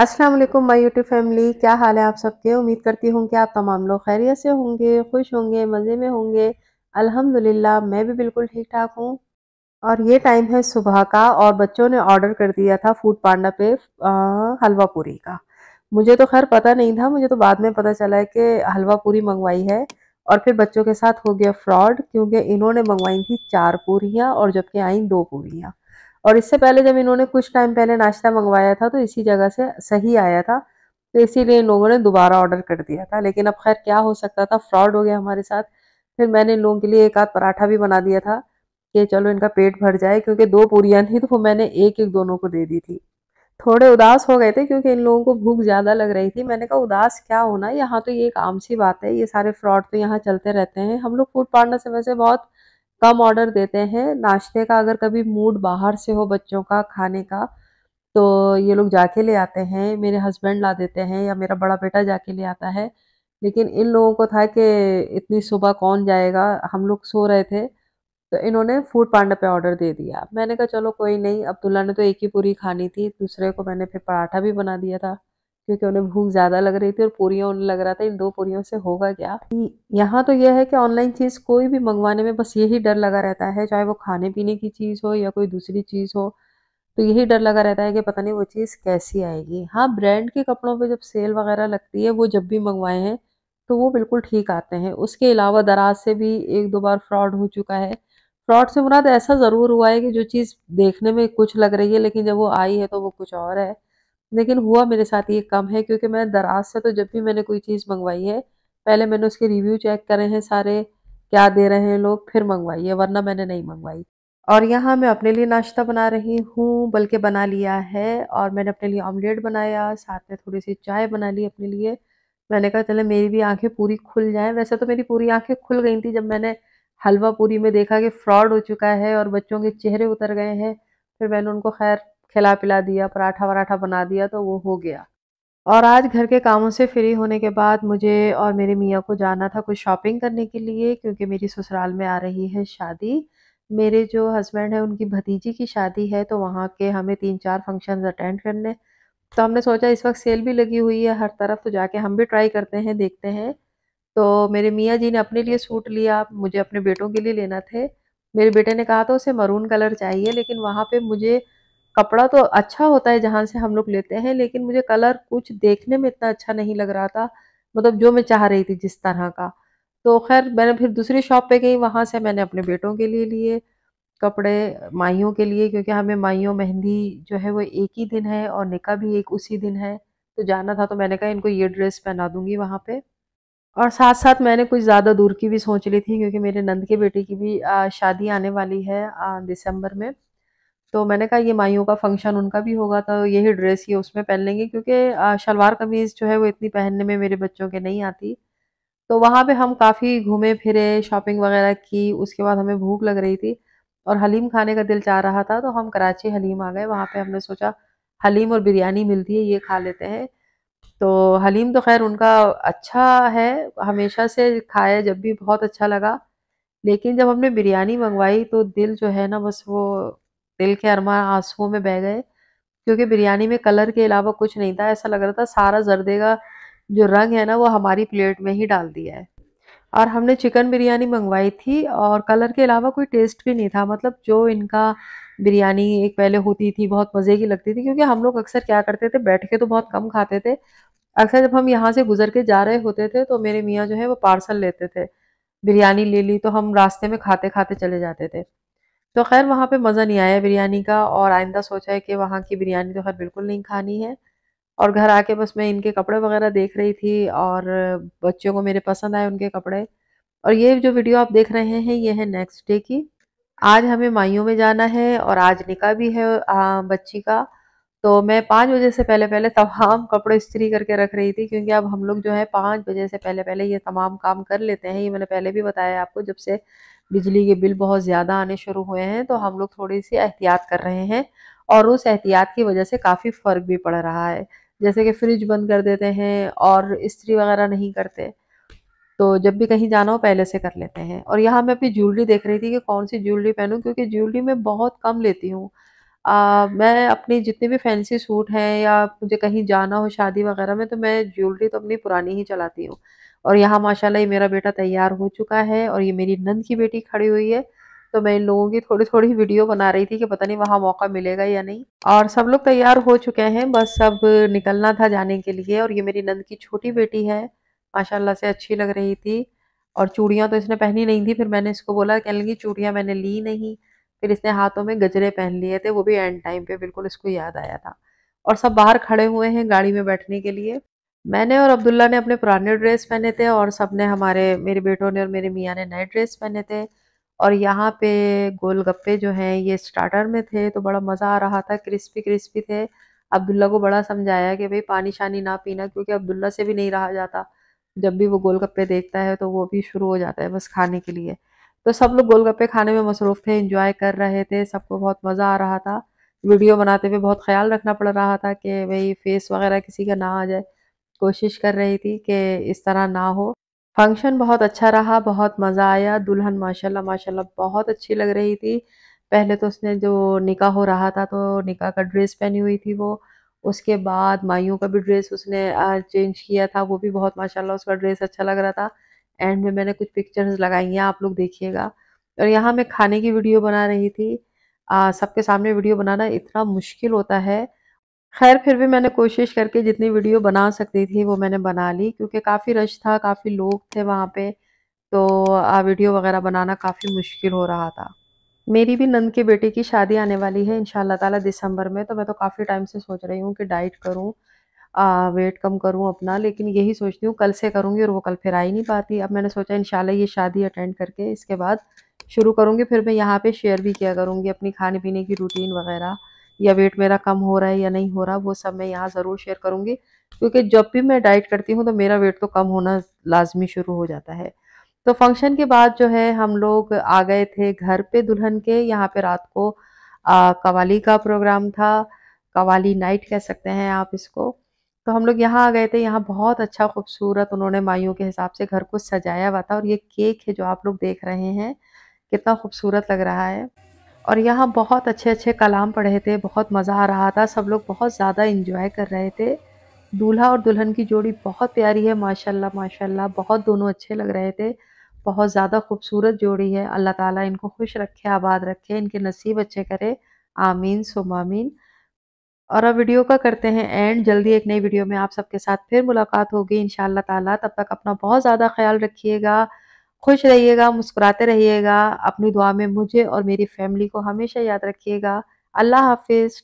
अस्सलाम वालेकुम my YouTube family क्या हाल है आप सबके उम्मीद करती हूँ कि आप तमाम लोग खैरियत से होंगे खुश होंगे मज़े में होंगे अल्हम्दुलिल्लाह मैं भी बिल्कुल ठीक ठाक हूँ और ये टाइम है सुबह का और बच्चों ने ऑर्डर कर दिया था फूड पांडा पे हलवा पूरी का मुझे तो खैर पता नहीं था मुझे तो बाद में पता चला है कि हलवा पूरी मंगवाई है और फिर बच्चों के साथ हो गया फ्रॉड क्योंकि इन्होंने मंगवाई थी चार पूरियाँ और जबकि आई दो पूरियाँ और इससे पहले जब इन्होंने कुछ टाइम पहले नाश्ता मंगवाया था तो इसी जगह से सही आया था तो इसीलिए इन लोगों ने दोबारा ऑर्डर कर दिया था लेकिन अब खैर क्या हो सकता था फ्रॉड हो गया हमारे साथ फिर मैंने इन लोगों के लिए एक आध पराठा भी बना दिया था कि चलो इनका पेट भर जाए क्योंकि दो पूरियाँ थी तो वो मैंने एक एक दोनों को दे दी थी थोड़े उदास हो गए थे क्योंकि इन लोगों को भूख ज़्यादा लग रही थी मैंने कहा उदास क्या होना यहाँ तो ये एक आम सी बात है ये सारे फ्रॉड तो यहाँ चलते रहते हैं हम लोग फूड पार्टनर से वैसे बहुत कम ऑर्डर देते हैं नाश्ते का अगर कभी मूड बाहर से हो बच्चों का खाने का तो ये लोग जाके ले आते हैं मेरे हस्बैंड ला देते हैं या मेरा बड़ा बेटा जाके ले आता है लेकिन इन लोगों को था कि इतनी सुबह कौन जाएगा हम लोग सो रहे थे तो इन्होंने फूड पांडा पे ऑर्डर दे दिया मैंने कहा चलो कोई नहीं अब्दुल्ला ने तो एक ही पूरी खानी थी दूसरे को मैंने फिर पराठा भी बना दिया था क्योंकि उन्हें भूख ज़्यादा लग रही थी और पूरियों उन्हें लग रहा था इन दो पूरियों से होगा क्या यहाँ तो यह है कि ऑनलाइन चीज़ कोई भी मंगवाने में बस यही डर लगा रहता है चाहे वो खाने पीने की चीज़ हो या कोई दूसरी चीज़ हो तो यही डर लगा रहता है कि पता नहीं वो चीज़ कैसी आएगी हाँ ब्रांड के कपड़ों पर जब सेल वगैरह लगती है वो जब भी मंगवाए हैं तो वो बिल्कुल ठीक आते हैं उसके अलावा दराज से भी एक दो बार फ्रॉड हो चुका है फ्रॉड से मुराद ऐसा ज़रूर हुआ है कि जो चीज़ देखने में कुछ लग रही है लेकिन जब वो आई है तो वो कुछ और है लेकिन हुआ मेरे साथ ये कम है क्योंकि मैं दराज से तो जब भी मैंने कोई चीज़ मंगवाई है पहले मैंने उसके रिव्यू चेक करे हैं सारे क्या दे रहे हैं लोग फिर मंगवाई है वरना मैंने नहीं मंगवाई और यहाँ मैं अपने लिए नाश्ता बना रही हूँ बल्कि बना लिया है और मैंने अपने लिए ऑमलेट बनाया साथ में थोड़ी सी चाय बना ली अपने लिए मैंने कहा चले मेरी भी आंखें पूरी खुल जाएं वैसे तो मेरी पूरी आंखें खुल गई थी जब मैंने हलवा पूरी में देखा कि फ्रॉड हो चुका है और बच्चों के चेहरे उतर गए हैं फिर मैंने उनको खैर खिला पिला दिया पराठा वराठा बना दिया तो वो हो गया और आज घर के कामों से फ्री होने के बाद मुझे और मेरे मियाँ को जाना था कुछ शॉपिंग करने के लिए क्योंकि मेरी ससुराल में आ रही है शादी मेरे जो हस्बैंड है उनकी भतीजी की शादी है तो वहाँ के हमें तीन चार फंक्शन अटेंड करने तो हमने सोचा इस वक्त सेल भी लगी हुई है हर तरफ तो जाके हम भी ट्राई करते हैं देखते हैं तो मेरे मियाँ जी ने अपने लिए सूट लिया मुझे अपने बेटों के लिए लेना थे मेरे बेटे ने कहा था उसे मरून कलर चाहिए लेकिन वहाँ पे मुझे कपड़ा तो अच्छा होता है जहाँ से हम लोग लेते हैं लेकिन मुझे कलर कुछ देखने में इतना अच्छा नहीं लग रहा था मतलब जो मैं चाह रही थी जिस तरह का तो खैर मैंने फिर दूसरी शॉप पे गई वहाँ से मैंने अपने बेटों के लिए लिए कपड़े माइयों के लिए क्योंकि हमें माइयों मेहंदी जो है वो एक ही दिन है और निका भी एक उसी दिन है तो जाना था तो मैंने कहा इनको ये ड्रेस पहना दूंगी वहाँ पर और साथ साथ मैंने कुछ ज़्यादा दूर की भी सोच ली थी क्योंकि मेरे नंद के बेटे की भी शादी आने वाली है दिसंबर में तो मैंने कहा ये माइयों का फंक्शन उनका भी होगा तो यही ड्रेस ये उसमें पहन लेंगे क्योंकि शलवार कमीज़ जो है वो इतनी पहनने में मेरे बच्चों के नहीं आती तो वहाँ पे हम काफ़ी घूमे फिरे शॉपिंग वगैरह की उसके बाद हमें भूख लग रही थी और हलीम खाने का दिल चाह रहा था तो हम कराची हलीम आ गए वहाँ पे हमने सोचा हलीम और बिरयानी मिलती है ये खा लेते हैं तो हलीम तो खैर उनका अच्छा है हमेशा से खाए जब भी बहुत अच्छा लगा लेकिन जब हमने बिरयानी मंगवाई तो दिल जो है ना बस वो दिल के अरमा आंसुओं में बह गए क्योंकि बिरयानी में कलर के अलावा कुछ नहीं था ऐसा लग रहा था सारा जर्दे का जो रंग है ना वो हमारी प्लेट में ही डाल दिया है और हमने चिकन बिरयानी मंगवाई थी और कलर के अलावा कोई टेस्ट भी नहीं था मतलब जो इनका बिरयानी एक पहले होती थी बहुत मज़े की लगती थी क्योंकि हम लोग अक्सर क्या करते थे बैठ के तो बहुत कम खाते थे अक्सर जब हम यहाँ से गुजर के जा रहे होते थे तो मेरे मियाँ जो है वो पार्सल लेते थे बिरयानी ले ली तो हम रास्ते में खाते खाते चले जाते थे तो खैर वहाँ पे मज़ा नहीं आया बिरयानी का और आइंदा सोचा है कि वहाँ की बिरयानी तो खैर बिल्कुल नहीं खानी है और घर आके बस मैं इनके कपड़े वगैरह देख रही थी और बच्चों को मेरे पसंद आए उनके कपड़े और ये जो वीडियो आप देख रहे हैं ये है नेक्स्ट डे की आज हमें माइयों में जाना है और आज निका भी है बच्ची का तो मैं पाँच बजे से पहले पहले तमाम कपड़े इस्त्री करके रख रही थी क्योंकि अब हम लोग जो है पाँच बजे से पहले पहले ये तमाम काम कर लेते हैं ये मैंने पहले भी बताया आपको जब से बिजली के बिल बहुत ज़्यादा आने शुरू हुए हैं तो हम लोग थोड़ी सी एहतियात कर रहे हैं और उस एहतियात की वजह से काफ़ी फ़र्क भी पड़ रहा है जैसे कि फ्रिज बंद कर देते हैं और इस्त्री वगैरह नहीं करते तो जब भी कहीं जाना हो पहले से कर लेते हैं और यहाँ मैं अपनी ज्वेलरी देख रही थी कि कौन सी ज्वेलरी पहनूँ क्योंकि ज्वेलरी मैं बहुत कम लेती हूँ मैं अपनी जितने भी फैंसी सूट हैं या मुझे कहीं जाना हो शादी वगैरह में तो मैं ज्वेलरी तो अपनी पुरानी ही चलाती हूँ और यहाँ माशाल्लाह ये मेरा बेटा तैयार हो चुका है और ये मेरी नंद की बेटी खड़ी हुई है तो मैं इन लोगों की थोड़ी थोड़ी वीडियो बना रही थी कि पता नहीं वहाँ मौका मिलेगा या नहीं और सब लोग तैयार हो चुके हैं बस सब निकलना था जाने के लिए और ये मेरी नंद की छोटी बेटी है माशाल्लाह से अच्छी लग रही थी और चूड़ियाँ तो इसने पहनी नहीं थी फिर मैंने इसको बोला कहने लगी चूड़ियाँ मैंने ली नहीं फिर इसने हाथों में गजरे पहन लिए थे वो भी एंड टाइम पे बिल्कुल इसको याद आया था और सब बाहर खड़े हुए हैं गाड़ी में बैठने के लिए मैंने और अब्दुल्ला ने अपने पुराने ड्रेस पहने थे और सब ने हमारे मेरे बेटों ने और मेरे मियाँ ने नए ड्रेस पहने थे और यहाँ पे गोलगप्पे जो हैं ये स्टार्टर में थे तो बड़ा मज़ा आ रहा था क्रिस्पी क्रिस्पी थे अब्दुल्ला को बड़ा समझाया कि भाई पानी शानी ना पीना क्योंकि अब्दुल्ला से भी नहीं रहा जाता जब भी वो गोलगप्पे देखता है तो वो भी शुरू हो जाता है बस खाने के लिए तो सब लोग गोलगप्पे खाने में मसरूफ़ थे इंजॉय कर रहे थे सबको बहुत मज़ा आ रहा था वीडियो बनाते हुए बहुत ख्याल रखना पड़ रहा था कि भाई फेस वगैरह किसी का ना आ जाए कोशिश कर रही थी कि इस तरह ना हो फंक्शन बहुत अच्छा रहा बहुत मज़ा आया दुल्हन माशाल्लाह माशाल्लाह बहुत अच्छी लग रही थी पहले तो उसने जो निका हो रहा था तो निका का ड्रेस पहनी हुई थी वो उसके बाद माइयों का भी ड्रेस उसने चेंज किया था वो भी बहुत माशाल्लाह उसका ड्रेस अच्छा लग रहा था एंड में मैंने कुछ पिक्चर्स लगाई हैं आप लोग देखिएगा और यहाँ मैं खाने की वीडियो बना रही थी सबके सामने वीडियो बनाना इतना मुश्किल होता है खैर फिर भी मैंने कोशिश करके जितनी वीडियो बना सकती थी वो मैंने बना ली क्योंकि काफ़ी रश था काफ़ी लोग थे वहाँ पे तो वीडियो वगैरह बनाना काफ़ी मुश्किल हो रहा था मेरी भी नंद की बेटी की शादी आने वाली है इन ताला दिसंबर में तो मैं तो काफ़ी टाइम से सोच रही हूँ कि डाइट करूँ वेट कम करूँ अपना लेकिन यही सोचती हूँ कल से करूँगी और वो कल फिर आ ही नहीं पाती अब मैंने सोचा इन ये शादी अटेंड करके इसके बाद शुरू करूँगी फिर मैं यहाँ पर शेयर भी किया करूँगी अपनी खाने पीने की रूटीन वगैरह या वेट मेरा कम हो रहा है या नहीं हो रहा वो सब मैं यहाँ ज़रूर शेयर करूँगी क्योंकि जब भी मैं डाइट करती हूँ तो मेरा वेट तो कम होना लाजमी शुरू हो जाता है तो फंक्शन के बाद जो है हम लोग आ गए थे घर पे दुल्हन के यहाँ पे रात को कवाली का प्रोग्राम था कवाली नाइट कह सकते हैं आप इसको तो हम लोग यहाँ आ गए थे यहाँ बहुत अच्छा खूबसूरत उन्होंने माइयों के हिसाब से घर को सजाया हुआ था और ये केक है जो आप लोग देख रहे हैं कितना खूबसूरत लग रहा है और यहाँ बहुत अच्छे अच्छे कलाम पढ़े थे बहुत मज़ा आ रहा था सब लोग बहुत ज़्यादा इन्जॉय कर रहे थे दूल्हा और दुल्हन की जोड़ी बहुत प्यारी है माशाल्लाह माशाल्लाह बहुत दोनों अच्छे लग रहे थे बहुत ज़्यादा खूबसूरत जोड़ी है अल्लाह ताला इनको खुश रखे आबाद रखे इनके नसीब अच्छे करे आमीन सुमामीन और अब वीडियो का करते हैं एंड जल्दी एक नई वीडियो में आप सबके साथ फिर मुलाकात होगी इन ताला तब तक अपना बहुत ज़्यादा ख्याल रखिएगा खुश रहिएगा मुस्कुराते रहिएगा अपनी दुआ में मुझे और मेरी फैमिली को हमेशा याद रखिएगा अल्लाह हाफिज़